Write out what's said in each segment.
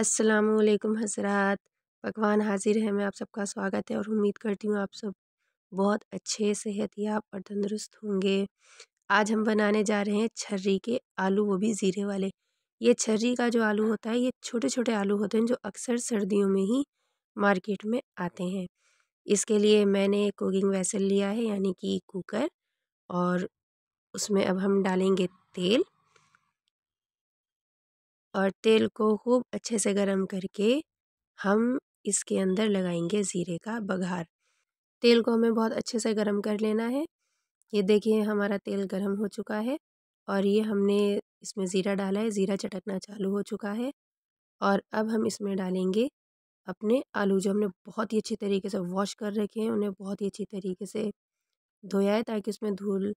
अस्सलाम हजरात पकवान हाजिर है मैं आप सबका स्वागत है और उम्मीद करती हूँ आप सब बहुत अच्छे याब और तंदुरुस्त होंगे आज हम बनाने जा रहे हैं छर्री के आलू वो भी ज़ीरे वाले ये छर्री का जो आलू होता है ये छोटे छोटे आलू होते हैं जो अक्सर सर्दियों में ही मार्केट में आते हैं इसके लिए मैंने कुकिंग वैसल लिया है यानी कि कुकर और उसमें अब हम डालेंगे तेल और तेल को खूब अच्छे से गर्म करके हम इसके अंदर लगाएंगे ज़ीरे का बघार तेल को हमें बहुत अच्छे से गर्म कर लेना है ये देखिए हमारा तेल गर्म हो चुका है और ये हमने इसमें ज़ीरा डाला है ज़ीरा चटकना चालू हो चुका है और अब हम इसमें डालेंगे अपने आलू जो हमने बहुत ही अच्छी तरीके से वॉश कर रखे हैं उन्हें बहुत ही अच्छी तरीके से धोया है ताकि उसमें धूल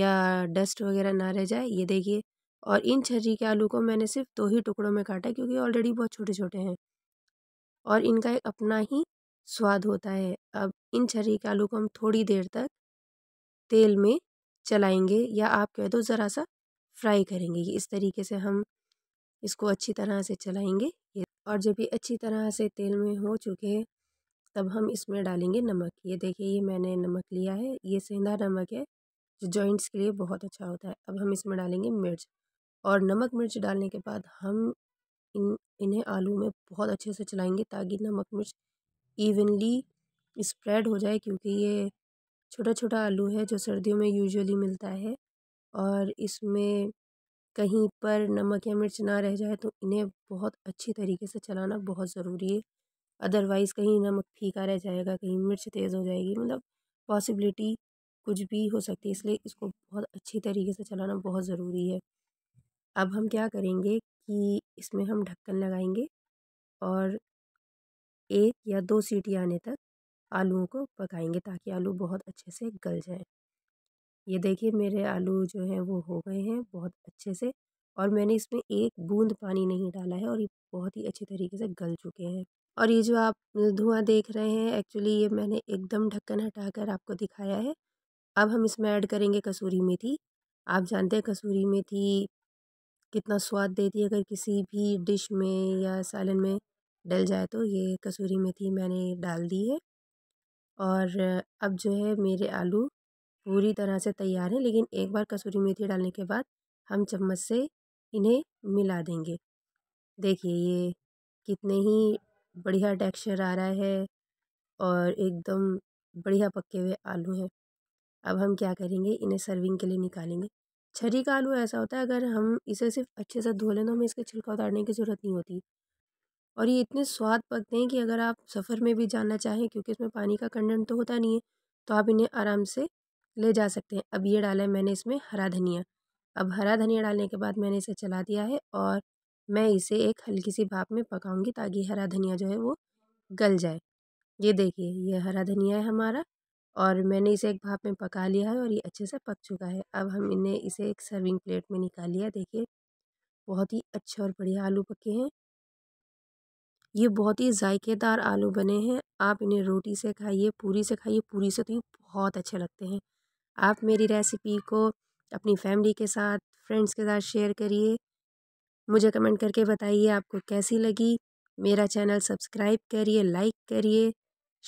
या डस्ट वगैरह ना रह जाए ये देखिए और इन छर्री के आलू को मैंने सिर्फ दो ही टुकड़ों में काटा क्योंकि ऑलरेडी बहुत छोटे छोटे हैं और इनका एक अपना ही स्वाद होता है अब इन छर्री के आलू को हम थोड़ी देर तक तेल में चलाएंगे या आप कह दो ज़रा सा फ्राई करेंगे इस तरीके से हम इसको अच्छी तरह से चलाएंगे और जब ये अच्छी तरह से तेल में हो चुके हैं तब हम इसमें डालेंगे नमक ये देखिए ये मैंने नमक लिया है ये सेंधा नमक है जो जॉइंट्स के लिए बहुत अच्छा होता है अब हम इसमें डालेंगे मिर्च और नमक मिर्च डालने के बाद हम इन इन्हें आलू में बहुत अच्छे से चलाएँगे ताकि नमक मिर्च इवनली स्प्रेड हो जाए क्योंकि ये छोटा छोटा आलू है जो सर्दियों में यूजुअली मिलता है और इसमें कहीं पर नमक या मिर्च ना रह जाए तो इन्हें बहुत अच्छी तरीके से चलाना बहुत ज़रूरी है अदरवाइज़ कहीं नमक फीका रह जाएगा कहीं मिर्च तेज़ हो जाएगी मतलब पॉसिबिलिटी कुछ भी हो सकती है इसलिए इसको बहुत अच्छी तरीके से चलाना बहुत ज़रूरी है अब हम क्या करेंगे कि इसमें हम ढक्कन लगाएंगे और एक या दो सीटी आने तक आलूओं को पकाएंगे ताकि आलू बहुत अच्छे से गल जाए ये देखिए मेरे आलू जो हैं वो हो गए हैं बहुत अच्छे से और मैंने इसमें एक बूंद पानी नहीं डाला है और ये बहुत ही अच्छे तरीके से गल चुके हैं और ये जो आप धुआं देख रहे हैं एक्चुअली ये मैंने एकदम ढक्कन हटाकर आपको दिखाया है अब हम इसमें ऐड करेंगे कसूरी मेथी आप जानते हैं कसूरी मेथी कितना स्वाद देती है अगर किसी भी डिश में या सालन में डल जाए तो ये कसूरी मेथी मैंने डाल दी है और अब जो है मेरे आलू पूरी तरह से तैयार हैं लेकिन एक बार कसूरी मेथी डालने के बाद हम चम्मच से इन्हें मिला देंगे देखिए ये कितने ही बढ़िया टेक्सचर आ रहा है और एकदम बढ़िया पके हुए आलू हैं अब हम क्या करेंगे इन्हें सर्विंग के लिए निकालेंगे छरी का आलू ऐसा होता है अगर हम इसे सिर्फ अच्छे से धो लें तो हमें इसका छिलका उतारने की ज़रूरत नहीं होती और ये इतने स्वाद पकते हैं कि अगर आप सफ़र में भी जाना चाहें क्योंकि इसमें पानी का कंटेंट तो होता नहीं है तो आप इन्हें आराम से ले जा सकते हैं अब ये डाला है मैंने इसमें हरा धनिया अब हरा धनिया डालने के बाद मैंने इसे चला दिया है और मैं इसे एक हल्की सी भाप में पकाऊंगी ताकि हरा धनिया जो है वो गल जाए ये देखिए ये हरा धनिया है हमारा और मैंने इसे एक भाप में पका लिया है और ये अच्छे से पक चुका है अब हम इन्हें इसे एक सर्विंग प्लेट में निकाल लिया देखिए बहुत ही अच्छे और बढ़िया आलू पके हैं ये बहुत ही जायकेदार आलू बने हैं आप इन्हें रोटी से खाइए पूरी से खाइए पूरी से तो ये बहुत अच्छे लगते हैं आप मेरी रेसिपी को अपनी फैमिली के साथ फ्रेंड्स के साथ शेयर करिए मुझे कमेंट करके बताइए आपको कैसी लगी मेरा चैनल सब्सक्राइब करिए लाइक करिए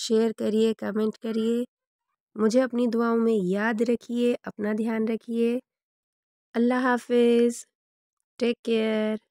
शेयर करिए कमेंट करिए मुझे अपनी दुआओं में याद रखिए अपना ध्यान रखिए अल्लाह हाफिज़ टेक केयर